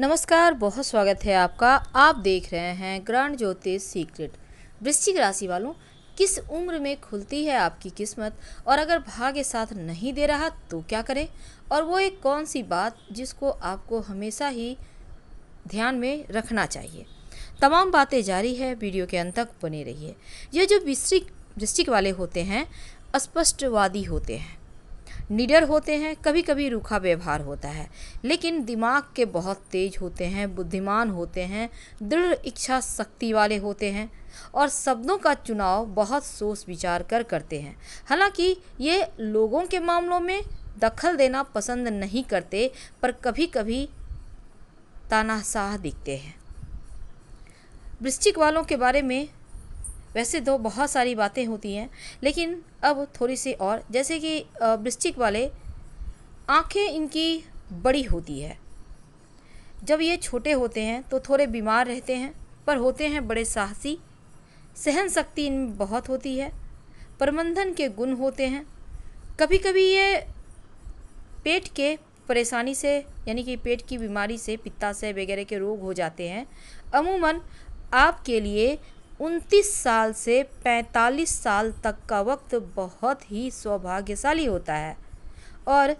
नमस्कार बहुत स्वागत है आपका आप देख रहे हैं ग्रांड ज्योतिष सीक्रेट वृश्चिक राशि वालों किस उम्र में खुलती है आपकी किस्मत और अगर भाग्य साथ नहीं दे रहा तो क्या करें और वो एक कौन सी बात जिसको आपको हमेशा ही ध्यान में रखना चाहिए तमाम बातें जारी है वीडियो के अंत तक बने है यह जो वृश्चिक वृश्चिक वाले होते हैं स्पष्टवादी होते हैं निडर होते हैं कभी कभी रूखा व्यवहार होता है लेकिन दिमाग के बहुत तेज होते हैं बुद्धिमान होते हैं दृढ़ इच्छा शक्ति वाले होते हैं और शब्दों का चुनाव बहुत सोच विचार कर करते हैं हालांकि ये लोगों के मामलों में दखल देना पसंद नहीं करते पर कभी कभी तानाशाह दिखते हैं वृश्चिक वालों के बारे में वैसे तो बहुत सारी बातें होती हैं लेकिन अब थोड़ी सी और जैसे कि वृश्चिक वाले आंखें इनकी बड़ी होती है जब ये छोटे होते हैं तो थोड़े बीमार रहते हैं पर होते हैं बड़े साहसी सहन शक्ति इनमें बहुत होती है प्रबंधन के गुण होते हैं कभी कभी ये पेट के परेशानी से यानी कि पेट की बीमारी से पित्ताशय वगैरह के रोग हो जाते हैं अमूमन आपके लिए उनतीस साल से पैंतालीस साल तक का वक्त बहुत ही सौभाग्यशाली होता है और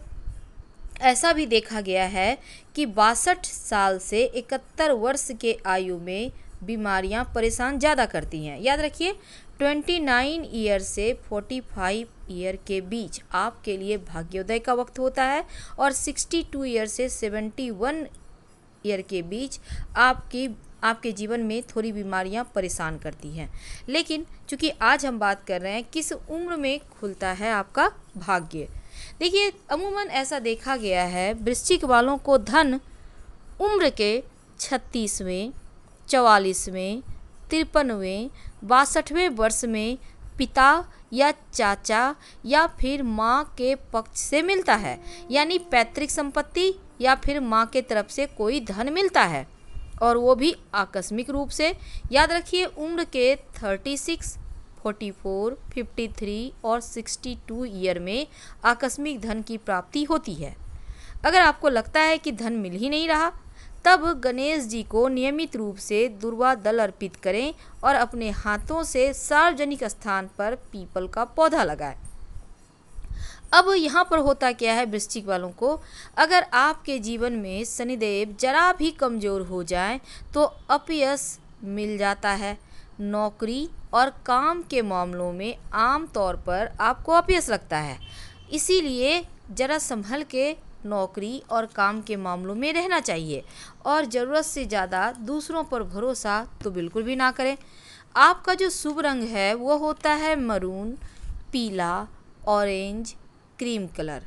ऐसा भी देखा गया है कि बासठ साल से इकहत्तर वर्ष के आयु में बीमारियां परेशान ज़्यादा करती हैं याद रखिए 29 ईयर से 45 ईयर के बीच आपके लिए भाग्योदय का वक्त होता है और 62 ईयर से 71 ईयर के बीच आपकी आपके जीवन में थोड़ी बीमारियां परेशान करती हैं लेकिन चूंकि आज हम बात कर रहे हैं किस उम्र में खुलता है आपका भाग्य देखिए अमूमन ऐसा देखा गया है वृश्चिक वालों को धन उम्र के छत्तीसवें चवालीसवें तिरपनवें बासठवें वर्ष में पिता या चाचा या फिर माँ के पक्ष से मिलता है यानी पैतृक संपत्ति या फिर माँ के तरफ से कोई धन मिलता है और वो भी आकस्मिक रूप से याद रखिए उम्र के 36, 44, 53 और 62 ईयर में आकस्मिक धन की प्राप्ति होती है अगर आपको लगता है कि धन मिल ही नहीं रहा तब गणेश जी को नियमित रूप से दुर्वा दल अर्पित करें और अपने हाथों से सार्वजनिक स्थान पर पीपल का पौधा लगाएं अब यहाँ पर होता क्या है वृश्चिक वालों को अगर आपके जीवन में शनिदेव जरा भी कमज़ोर हो जाए तो अपयस मिल जाता है नौकरी और काम के मामलों में आम तौर पर आपको अपयस लगता है इसीलिए ज़रा संभल के नौकरी और काम के मामलों में रहना चाहिए और ज़रूरत से ज़्यादा दूसरों पर भरोसा तो बिल्कुल भी ना करें आपका जो शुभ रंग है वो होता है मरून पीला ऑरेंज क्रीम कलर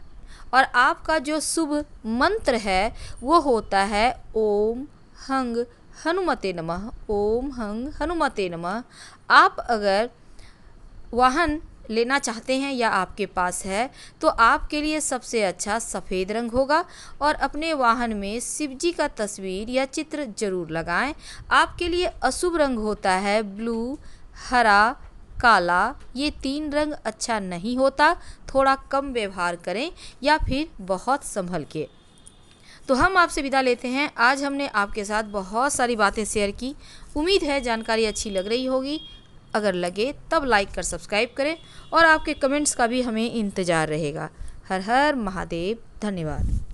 और आपका जो शुभ मंत्र है वो होता है ओम हंग हनुमते नमः ओम हंग हनुमते नमः आप अगर वाहन लेना चाहते हैं या आपके पास है तो आपके लिए सबसे अच्छा सफ़ेद रंग होगा और अपने वाहन में शिव जी का तस्वीर या चित्र ज़रूर लगाएं आपके लिए अशुभ रंग होता है ब्लू हरा काला ये तीन रंग अच्छा नहीं होता थोड़ा कम व्यवहार करें या फिर बहुत संभल के तो हम आपसे विदा लेते हैं आज हमने आपके साथ बहुत सारी बातें शेयर की उम्मीद है जानकारी अच्छी लग रही होगी अगर लगे तब लाइक कर सब्सक्राइब करें और आपके कमेंट्स का भी हमें इंतज़ार रहेगा हर हर महादेव धन्यवाद